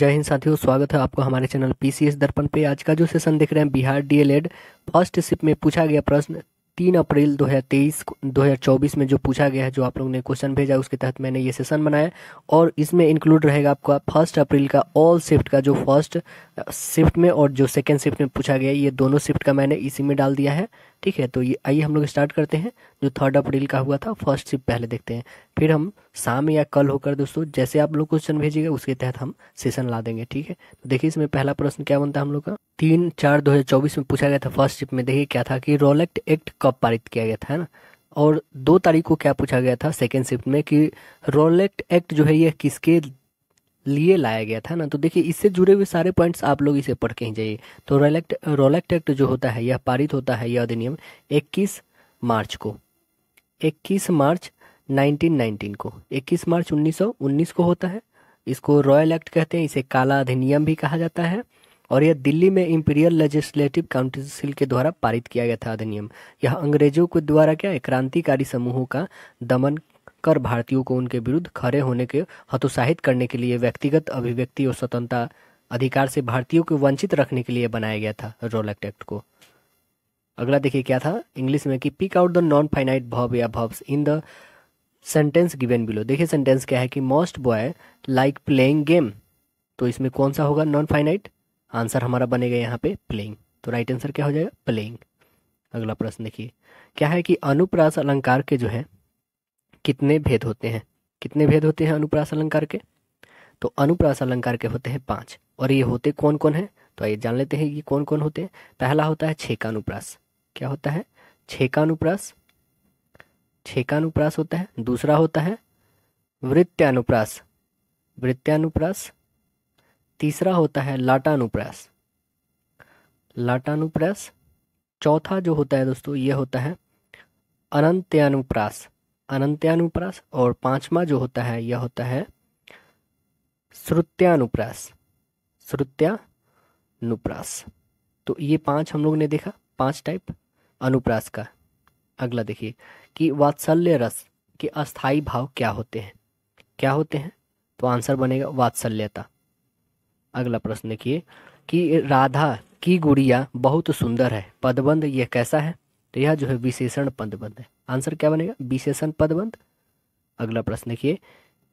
जय हिंद साथियों स्वागत है आपको हमारे चैनल पीसीएस दर्पण पे आज का जो सेशन देख रहे हैं बिहार डीएलएड फर्स्ट सिप में पूछा गया प्रश्न तीन अप्रैल 2023 2024 में जो पूछा गया है जो आप लोगों ने क्वेश्चन भेजा उसके तहत मैंने ये सेशन बनाया और इसमें इंक्लूड रहेगा आपका फर्स्ट अप्रैल का ऑल शिफ्ट का जो फर्स्ट शिफ्ट में और जो सेकेंड शिफ्ट में पूछा गया ये दोनों शिफ्ट का मैंने इसी में डाल दिया है ठीक है तो ये आइए हम लोग स्टार्ट करते हैं जो थर्ड अप्रैल का हुआ था फर्स्ट शिफ्ट पहले देखते हैं फिर हम शाम या कल होकर दोस्तों जैसे आप लोग क्वेश्चन भेजिएगा उसके तहत हम सेशन ला देंगे ठीक है तो देखिए इसमें पहला प्रश्न क्या बनता है हम लोग का तीन चार दो में पूछा गया था फर्स्ट शिफ्ट में देखिए क्या था कि रोलेक्ट एक्ट कब पारित किया गया था है ना और दो तारीख को क्या पूछा गया था सेकेंड शिफ्ट में कि रोलेक्ट एक्ट जो है यह किसके लिए लाया गया था ना तो देखिए इससे जुड़े हुए सारे पॉइंट्स आप लोग इसे पढ़ के ही जाइए तो रोलेक्ट रोलेक्ट एक्ट जो होता है यह पारित होता है यह अधिनियम 21 मार्च को 21 मार्च 1919 को 21 मार्च 1919 को होता है इसको रॉयल एक्ट कहते हैं इसे काला अधिनियम भी कहा जाता है और यह दिल्ली में इंपीरियल लेजिस्लेटिव काउंसिल के द्वारा पारित किया गया था अधिनियम यह अंग्रेजों के द्वारा क्या क्रांतिकारी समूहों का दमन कर भारतीयों को उनके विरुद्ध खड़े होने के हतोत्साहित करने के लिए व्यक्तिगत अभिव्यक्ति और स्वतंत्रता अधिकार से भारतीयों को वंचित रखने के लिए बनाया गया था रोलेक्ट एक्ट को अगला देखिए क्या था इंग्लिश में कि pick out the non finite भव या भव्स in the sentence given below देखिए सेंटेंस क्या है कि most boy like playing game तो इसमें कौन सा होगा नॉन फाइनाइट आंसर हमारा बनेगा यहाँ पे प्लेइंग तो राइट आंसर क्या हो जाएगा प्लेइंग अगला प्रश्न देखिए क्या है कि अनुप्रास अलंकार के जो है कितने भेद होते हैं कितने भेद होते हैं अनुप्रास अलंकार के तो अनुप्रास अलंकार के होते हैं पाँच और ये होते कौन कौन है तो आइए जान लेते हैं ये कौन कौन होते हैं पहला होता है छेकानुप्रास क्या होता है छेकानुप्रास छेकानुप्रास होता है दूसरा होता है वृत्यानुप्रास वृत्यानुप्रास तीसरा होता है लाटानुप्रास लाटानुप्रास चौथा जो होता है दोस्तों ये होता है अनंत्यानुप्रास अनंत्यानुप्रास और पांचवा जो होता है यह होता है श्रुत्यानुप्रास श्रुत्यानुप्रास तो ये पांच हम लोग ने देखा पांच टाइप अनुप्रास का अगला देखिए कि वात्सल्य रस के अस्थाई भाव क्या होते हैं क्या होते हैं तो आंसर बनेगा वात्सल्यता अगला प्रश्न देखिए कि राधा की गुड़िया बहुत सुंदर है पदबंध यह कैसा है तो यह जो है विशेषण पदबंध है आंसर क्या बनेगा विशेषण पदबंध अगला प्रश्न देखिए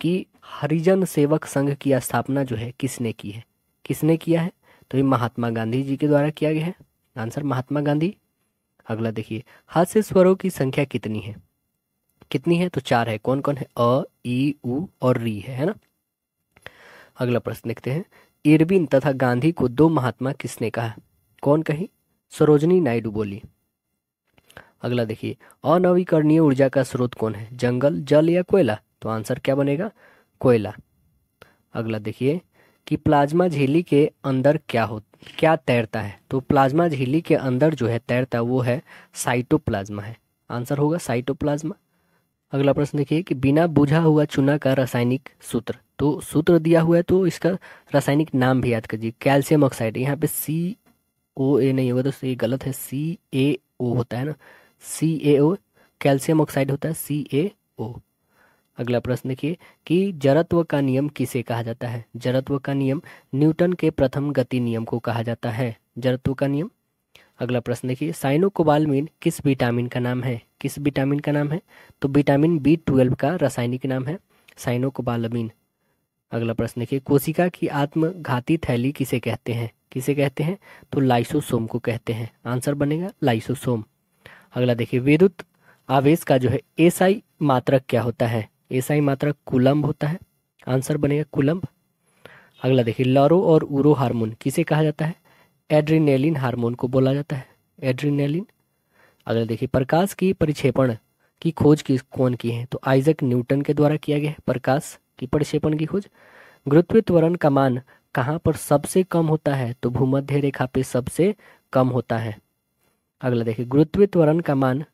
कि हरिजन सेवक संघ की स्थापना जो है किसने की है किसने किया है तो ये महात्मा गांधी जी के द्वारा किया गया है आंसर महात्मा गांधी अगला देखिए हास्य स्वरों की संख्या कितनी है कितनी है तो चार है कौन कौन है अ ई उ और री है है ना अगला प्रश्न देखते हैं इरविन तथा गांधी को दो महात्मा किसने कहा कौन कही सरोजनी नायडू बोली अगला देखिए अनवीकरणीय ऊर्जा का स्रोत कौन है जंगल जल या कोयला तो आंसर क्या बनेगा कोयला अगला देखिए कि प्लाज्मा झीली के अंदर क्या हो क्या तैरता है तो प्लाज्मा झीली के अंदर जो है तैरता वो है साइटोप्लाज्मा है आंसर होगा साइटोप्लाज्मा अगला प्रश्न देखिए कि बिना बुझा हुआ चूना का रासायनिक सूत्र तो सूत्र दिया हुआ है तो इसका रासायनिक नाम भी याद करिए कैल्शियम ऑक्साइड यहाँ पे सी ओ ए नहीं होगा तो ये गलत है सी ए ओ होता है ना सी ए ओ कैल्शियम ऑक्साइड होता है सी ए ओ अगला प्रश्न देखिए कि जड़त्व का नियम किसे कहा जाता है जड़त्व का नियम न्यूटन के प्रथम गति नियम को कहा जाता है जड़त्व का नियम अगला प्रश्न देखिए साइनोकोबालमीन किस विटामिन का नाम है किस विटामिन का नाम है तो विटामिन बी ट्वेल्व का रासायनिक नाम है साइनोकोबालमीन अगला प्रश्न देखिए कोशिका की आत्मघाती थैली किसे कहते हैं किसे कहते हैं तो लाइसोसोम को कहते हैं आंसर बनेगा लाइसोसोम अगला देखिए विद्युत आवेश का जो है एसआई मात्रक क्या होता है एसआई मात्रक कुलम्ब होता है आंसर बनेगा कुलम्ब अगला देखिए लॉरो और उरो हार्मोन किसे कहा जाता है एड्रीनेलिन हार्मोन को बोला जाता है एड्रीनेलिन अगला देखिए प्रकाश की परिक्षेपण की खोज किस कौन की है तो आइजक न्यूटन के द्वारा किया गया है प्रकाश की परिक्षेपण की खोज गुरुत्व त्वरण का मान कहाँ पर सबसे कम होता है तो भूमध्य रेखा पे सबसे कम होता है अगला देखिए गुरुत्व त्वरण का मान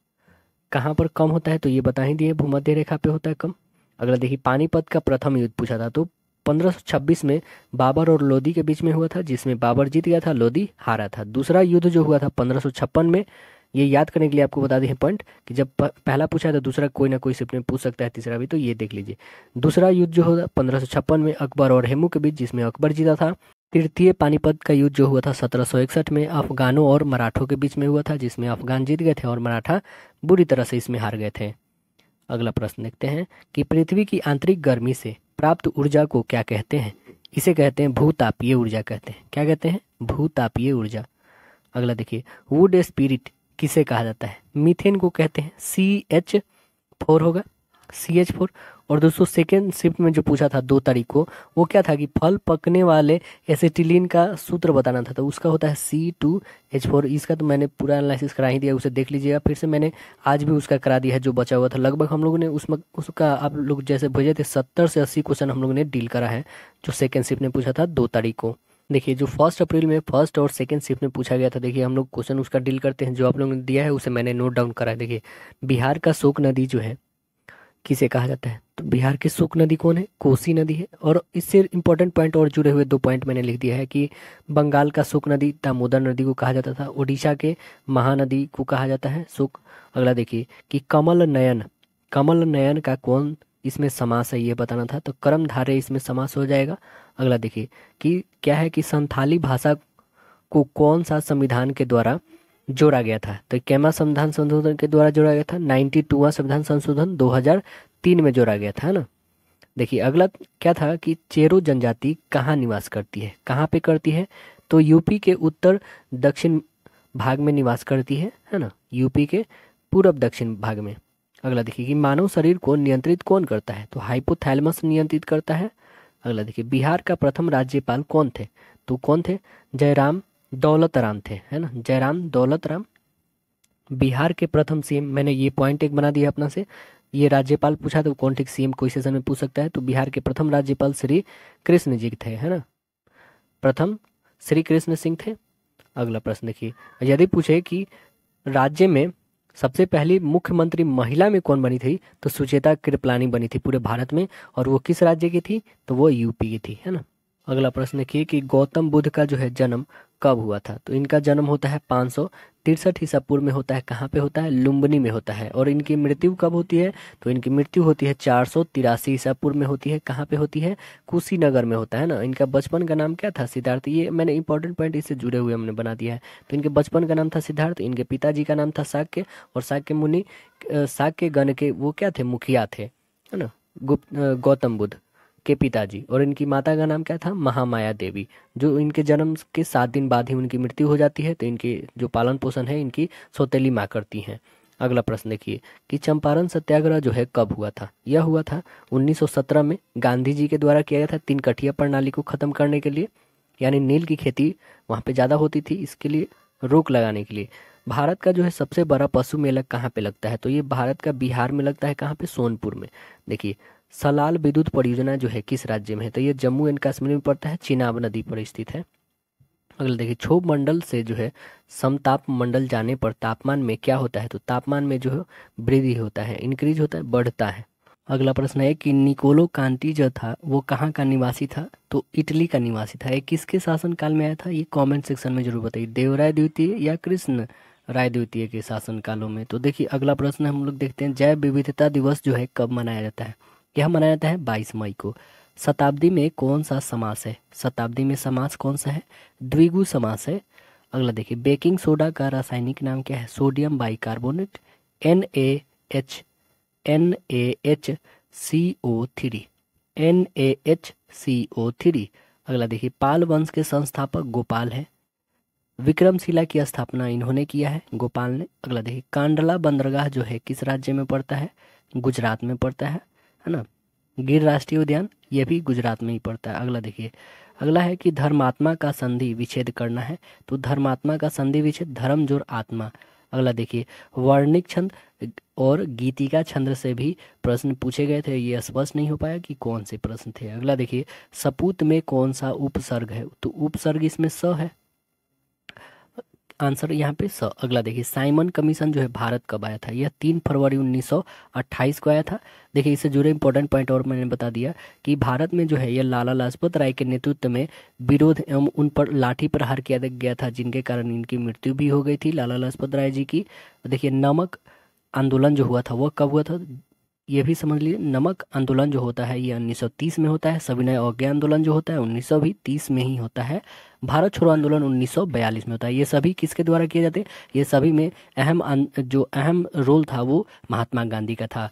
कहाँ पर कम होता है तो ये बता ही दिए भूमध्य रेखा पे होता है कम अगला देखिए पानीपत का प्रथम युद्ध पूछा था तो 1526 में बाबर और लोदी के बीच में हुआ था जिसमें बाबर जीत गया था लोदी हारा था दूसरा युद्ध जो हुआ था पंद्रह में ये याद करने के लिए आपको बता दें पॉइंट कि जब पहला पूछा था दूसरा कोई ना कोई सिप्ट में पूछ सकता है तीसरा भी तो ये देख लीजिए दूसरा युद्ध जो होगा पंद्रह में अकबर और हेमू के बीच जिसमें अकबर जीता था तृतीय पानीपत का युद्ध जो हुआ था 1761 में अफगानों और मराठों के बीच में हुआ था जिसमें अफगान जीत गए थे और मराठा बुरी तरह से इसमें हार गए थे अगला प्रश्न देखते हैं कि पृथ्वी की आंतरिक गर्मी से प्राप्त ऊर्जा को क्या कहते हैं इसे कहते हैं भूतापीय ऊर्जा कहते हैं क्या कहते हैं भूतापीय ऊर्जा अगला देखिए वुड स्पिरिट किसे कहा जाता है मीथेन को कहते हैं सी एच फोर होगा सी एच फोर और दोस्तों सेकेंड शिफ्ट में जो पूछा था दो तारीख को वो क्या था कि फल पकने वाले एसिटिलीन का सूत्र बताना था तो उसका होता है सी टू एच फोर इसका तो मैंने पूरा एनालिसिस करा ही दिया उसे देख लीजिएगा फिर से मैंने आज भी उसका करा दिया है जो बचा हुआ था लगभग हम लोगों ने उसमें उसका आप लोग जैसे भेजे थे सत्तर से अस्सी क्वेश्चन हम लोगों ने डील करा है जो सेकेंड शिफ्ट ने पूछा था दो तारीख को देखिए जो फर्स्ट अप्रैल में फर्स्ट और सेकंड शिफ्ट में पूछा गया था देखिए हम लोग क्वेश्चन उसका डील करते हैं जो आप लोगों ने दिया है उसे मैंने नोट डाउन करा है देखिए बिहार का शोक नदी जो है किसे कहा जाता है तो बिहार की सुख नदी कौन है कोसी नदी है और इससे इम्पोर्टेंट पॉइंट और जुड़े हुए दो पॉइंट मैंने लिख दिया है कि बंगाल का सुख नदी दामोदर नदी को कहा जाता था उड़ीसा के महानदी को कहा जाता है सुख अगला देखिए कि कमल नयन कमल नयन का कौन इसमें समास है ये बताना था तो कर्म धारे इसमें समास हो जाएगा अगला देखिए कि क्या है कि संथाली भाषा को कौन सा संविधान के द्वारा जोड़ा गया था तो कैमा संविधान संशोधन के द्वारा जोड़ा गया था नाइन्टी टूवा संविधान संशोधन 2003 में जोड़ा गया था ना देखिए अगला क्या था कि चेरो जनजाति कहाँ निवास करती है कहाँ पे करती है तो यूपी के उत्तर दक्षिण भाग में निवास करती है है ना यूपी के पूर्व दक्षिण भाग में अगला देखिए कि मानव शरीर को नियंत्रित कौन करता है तो हाइपोथैलमस नियंत्रित करता है अगला देखिए बिहार का प्रथम राज्यपाल कौन थे तो कौन थे जयराम दौलत राम थे है ना जयराम दौलत राम बिहार के प्रथम सीएम मैंने ये पॉइंट एक बना दिया अपना से ये राज्यपाल पूछा तो कौन ठीक सीएम कोई सेशन में पूछ सकता है तो बिहार के प्रथम राज्यपाल श्री कृष्ण जी थे है ना प्रथम श्री कृष्ण सिंह थे अगला प्रश्न देखिए यदि पूछे कि राज्य में सबसे पहली मुख्यमंत्री महिला में कौन बनी थी तो सुचेता कृपलानी बनी थी पूरे भारत में और वो किस राज्य की थी तो वो यूपी की थी है ना अगला प्रश्न देखिए कि गौतम बुद्ध का जो है जन्म कब हुआ था तो इनका जन्म होता है पाँच सौ तिरसठ ईसा पूर्व में होता है कहाँ पे होता है लुम्बनी में होता है और इनकी मृत्यु कब होती है तो इनकी मृत्यु होती है चार सौ तिरासी ईसा पूर्व में होती है कहाँ पे होती है कुशीनगर में होता है ना इनका बचपन का नाम क्या था सिद्धार्थ ये मैंने इंपॉर्टेंट पॉइंट इससे जुड़े हुए हमने बना दिया है तो इनके बचपन का नाम था सिद्धार्थ इनके पिताजी का नाम था शाक्य और शाक्य मुनि शाक्य गण के वो क्या थे मुखिया थे है ना गुप्त गौतम बुद्ध के पिताजी और इनकी माता का नाम क्या था महामाया देवी जो इनके जन्म के सात दिन बाद ही उनकी मृत्यु हो जाती है तो इनके जो पालन पोषण है इनकी सौतेली माँ करती हैं अगला प्रश्न देखिए कि चंपारण सत्याग्रह जो है कब हुआ था यह हुआ था 1917 में गांधी जी के द्वारा किया गया था तीन कठिया प्रणाली को खत्म करने के लिए यानी नील की खेती वहाँ पे ज़्यादा होती थी इसके लिए रोक लगाने के लिए भारत का जो है सबसे बड़ा पशु मेला कहाँ पे लगता है तो ये भारत का बिहार में लगता है कहाँ पे सोनपुर में देखिए सलाल विद्युत परियोजना जो है किस राज्य में है तो ये जम्मू एंड कश्मीर में पड़ता है चिनाब नदी पर स्थित है अगला देखिए क्षोभ मंडल से जो है समताप मंडल जाने पर तापमान में क्या होता है तो तापमान में जो है वृद्धि होता है इंक्रीज होता है बढ़ता है अगला प्रश्न है कि निकोलो कांति जो था वो कहाँ का निवासी था तो इटली का निवासी था ये किसके शासनकाल में आया था ये कमेंट सेक्शन में जरूर बताइए देवराय द्वितीय या कृष्ण राय द्वितीय के शासनकालों में तो देखिए अगला प्रश्न हम लोग देखते हैं जैव विविधता दिवस जो है कब मनाया जाता है यह मनाया जाता है बाईस मई को शताब्दी में कौन सा समास है शताब्दी में समास कौन सा है द्विगु समास है अगला देखिए बेकिंग सोडा का रासायनिक नाम क्या है sodium bicarbonate N A H N A H C O three N A H C O three अगला देखिए पाल वंश के संस्थापक गोपाल हैं विक्रमशिला की स्थापना इन्होंने किया है गोपाल ने अगला देखिए कांडला बंदरगाह जो है किस राज्य में पड़ता है गुजरात में पड़ता है है ना गिर राष्ट्रीय उद्यान ये भी गुजरात में ही पड़ता है अगला देखिए अगला है कि धर्मात्मा का संधि विच्छेद करना है तो धर्मात्मा का संधि विच्छेद धर्म जोर आत्मा अगला देखिए वर्णिक छंद और गीतिका छंद से भी प्रश्न पूछे गए थे ये स्पष्ट नहीं हो पाया कि कौन से प्रश्न थे अगला देखिए सपूत में कौन सा उपसर्ग है तो उपसर्ग इसमें स है आंसर यहाँ पे स अगला देखिए साइमन कमीशन जो है भारत कब आया था यह तीन फरवरी 1928 को आया था देखिए इससे जुड़े इंपॉर्टेंट पॉइंट और मैंने बता दिया कि भारत में जो है यह लाला लाजपत राय के नेतृत्व में विरोध एवं उन पर लाठी प्रहार किया गया था जिनके कारण इनकी मृत्यु भी हो गई थी लाला लाजपत राय जी की देखिए नमक आंदोलन जो हुआ था वह कब हुआ था ये भी समझ लीजिए नमक आंदोलन जो होता है ये 1930 में होता है सविनय अवज्ञा आंदोलन जो होता है उन्नीस भी तीस में ही होता है भारत छोड़ो आंदोलन 1942 में होता है ये सभी किसके द्वारा किए जाते हैं ये सभी में अहम जो अहम रोल था वो महात्मा गांधी का था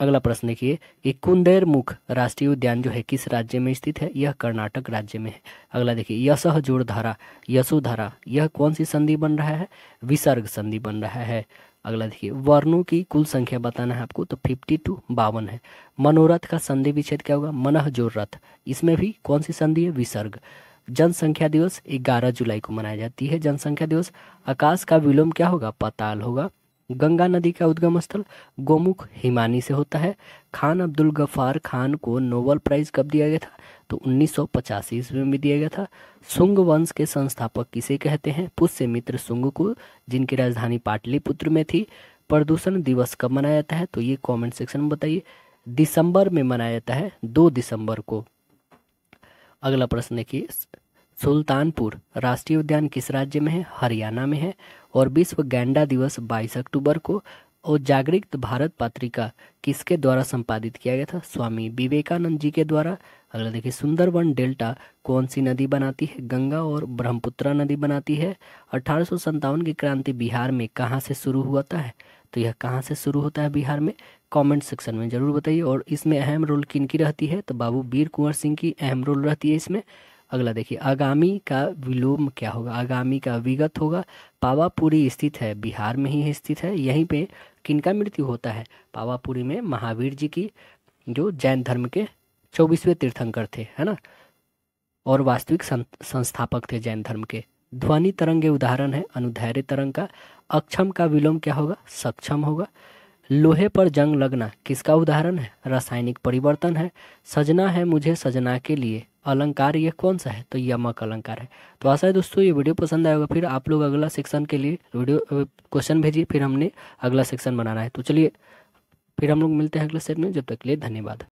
अगला प्रश्न देखिए कि कुंदेर मुख राष्ट्रीय उद्यान जो है किस राज्य में स्थित है यह कर्नाटक राज्य में है अगला देखिए यसह जोड़धारा यशोधारा यह कौन सी संधि बन रहा है विसर्ग संधि बन रहा है अगला देखिए वर्णों की कुल संख्या बताना है आपको तो फिफ्टी टू बावन है मनोरथ का संधि विच्छेद क्या होगा मनह जोर रथ इसमें भी कौन सी संधि है विसर्ग जनसंख्या दिवस 11 जुलाई को मनाई जाती है जनसंख्या दिवस आकाश का विलोम क्या होगा पताल होगा गंगा नदी का उद्गम स्थल गोमुख हिमानी से होता है खान अब्दुल गफार खान को नोबल प्राइज कब दिया गया था तो उन्नीस सौ पचासी ईस्वी में दिया गया था सुंग वंश के संस्थापक किसे कहते हैं पुष्य मित्र सुंग को जिनकी राजधानी पाटलिपुत्र में थी प्रदूषण दिवस कब मनाया जाता है तो ये कमेंट सेक्शन में बताइए दिसंबर में मनाया जाता है दो दिसंबर को अगला प्रश्न देखिए सुल्तानपुर राष्ट्रीय उद्यान किस राज्य में है हरियाणा में है और विश्व गैंडा दिवस 22 अक्टूबर को और जागृत भारत पत्रिका किसके द्वारा संपादित किया गया था स्वामी विवेकानंद जी के द्वारा अगला देखिए सुंदरवन डेल्टा कौन सी नदी बनाती है गंगा और ब्रह्मपुत्रा नदी बनाती है अठारह की क्रांति बिहार में कहाँ से शुरू हुआ था है तो यह कहाँ से शुरू होता है बिहार में कमेंट सेक्शन में जरूर बताइए और इसमें अहम रोल किन की रहती है तो बाबू वीर कुंवर सिंह की अहम रोल रहती है इसमें अगला देखिए आगामी का विलोम क्या होगा आगामी का विगत होगा पावापुरी स्थित है बिहार में ही स्थित है यहीं पे किनका मृत्यु होता है पावापुरी में महावीर जी की जो जैन धर्म के चौबीसवें तीर्थंकर थे है ना और वास्तविक संस्थापक थे जैन धर्म के ध्वनि तरंग उदाहरण है अनुधैर्य तरंग का अक्षम का विलोम क्या होगा सक्षम होगा लोहे पर जंग लगना किसका उदाहरण है रासायनिक परिवर्तन है सजना है मुझे सजना के लिए अलंकार ये कौन सा है तो यमक अलंकार है तो आशा है दोस्तों ये वीडियो पसंद आएगा फिर आप लोग अगला सेक्शन के लिए वीडियो क्वेश्चन भेजिए फिर हमने अगला सेक्शन बनाना है तो चलिए फिर हम लोग मिलते हैं अगले सेट में जब तक के लिए धन्यवाद